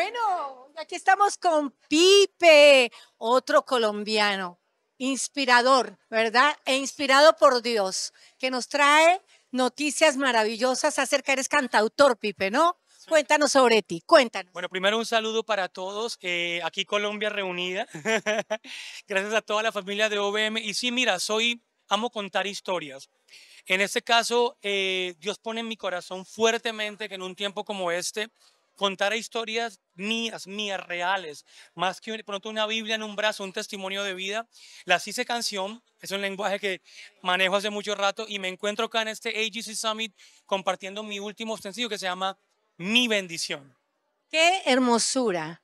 bueno, aquí estamos con Pipe, otro colombiano, inspirador, ¿verdad? E inspirado por Dios, que nos trae noticias maravillosas acerca, eres cantautor, Pipe, ¿no? Cuéntanos sobre ti, cuéntanos. Bueno, primero un saludo para todos, eh, aquí Colombia reunida, gracias a toda la familia de OBM. Y sí, mira, soy, amo contar historias. En este caso, eh, Dios pone en mi corazón fuertemente que en un tiempo como este, Contar historias mías, mías, reales, más que pronto una Biblia en un brazo, un testimonio de vida. Las hice canción, es un lenguaje que manejo hace mucho rato y me encuentro acá en este AGC Summit compartiendo mi último sencillo que se llama Mi bendición. Qué hermosura.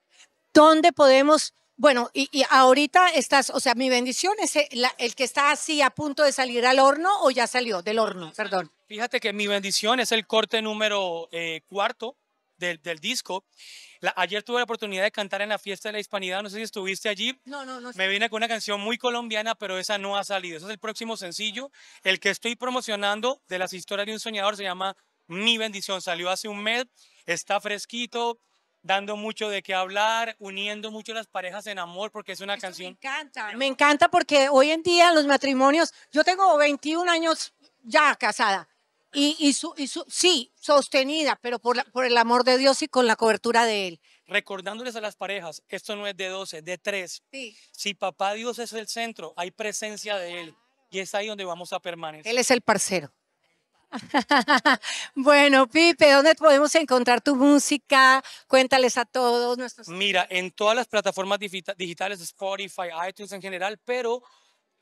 ¿Dónde podemos... Bueno, y, ahorita estás, o sea, mi bendición es el, que está así a punto de salir al horno o ya salió del horno, perdón. Fíjate que mi bendición es el corte número eh, cuarto del, disco. ayer tuve la oportunidad de cantar en la fiesta de la hispanidad, no sé si estuviste allí. No, Me vine con una canción muy colombiana, pero esa no ha salido. Ese es el próximo sencillo. El que estoy promocionando de las historias de un soñador se llama Mi bendición. Salió hace un mes, está fresquito, dando mucho de qué hablar, uniendo mucho las parejas en amor, porque es una canción. Me encanta, me encanta porque hoy en día los matrimonios, yo tengo 21 años ya casada y, sí, sostenida, pero por, por el amor de Dios y con la cobertura de Él. Recordándoles a las parejas, esto no es de 12, de 3. Si papá Dios es el centro, hay presencia de Él. Y es ahí donde vamos a permanecer. Él es el parcero. bueno, Pipe, ¿dónde podemos encontrar tu música? Cuéntales a todos nuestros. Mira, en todas las plataformas digitales, Spotify, iTunes en general, pero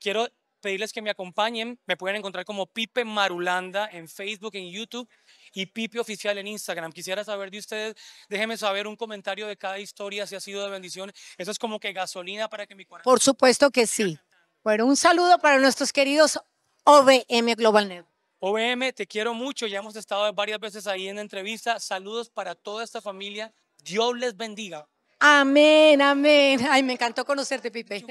quiero pedirles que me acompañen. Me pueden encontrar como Pipe Marulanda en Facebook, en YouTube y Pipe Oficial en Instagram. Quisiera saber de ustedes, déjenme saber un comentario de cada historia, si ha sido de bendición. Eso es como que gasolina para que mi corazón... Por supuesto que sí. Bueno, un saludo para nuestros queridos OBM Global Net. OBM, te quiero mucho, ya hemos estado varias veces ahí en entrevista. Saludos para toda esta familia. Dios les bendiga. Amén, amén. Ay, me encantó conocerte, Pipe.